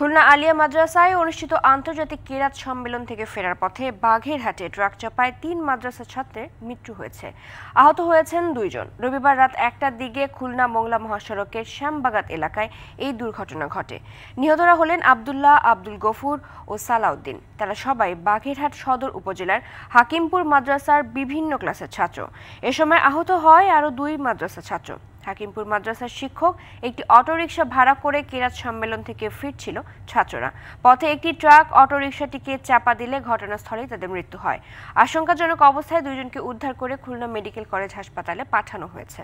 খুলনা আলিয়া মাদ্রাসায় অনুষ্ঠিত আন্তর্জাতিক কিরাত সম্মেলন থেকে ফেরার পথে বাঘেরহাটে ট্রাক চাপায় তিন মাদ্রাসা ছাত্রের মৃত্যু হয়েছে আহত হয়েছেন দুইজন রবিবার রাত একটার দিকে খুলনা মোংলা মহাসড়কের শ্যামবাগাত এলাকায় এই দুর্ঘটনা ঘটে নিহতরা হলেন আবদুল্লাহ আব্দুল গফুর ও সালাউদ্দিন তারা সবাই বাঘেরহাট সদর উপজেলার হাকিমপুর মাদ্রাসার বিভিন্ন ক্লাসের ছাত্র এ সময় আহত হয় আরও দুই মাদ্রাসা ছাত্র হাকিমপুর মাদ্রাসার শিক্ষক একটি অটোরিকশা ভাড়া করে কেরাত সম্মেলন থেকে ফিরছিল ছাত্ররা পথে একটি ট্রাক অটোরিকশাটিকে চাপা দিলে ঘটনাস্থলেই তাদের মৃত্যু হয় আশঙ্কাজনক অবস্থায় দুইজনকে উদ্ধার করে খুলনা মেডিকেল কলেজ হাসপাতালে পাঠানো হয়েছে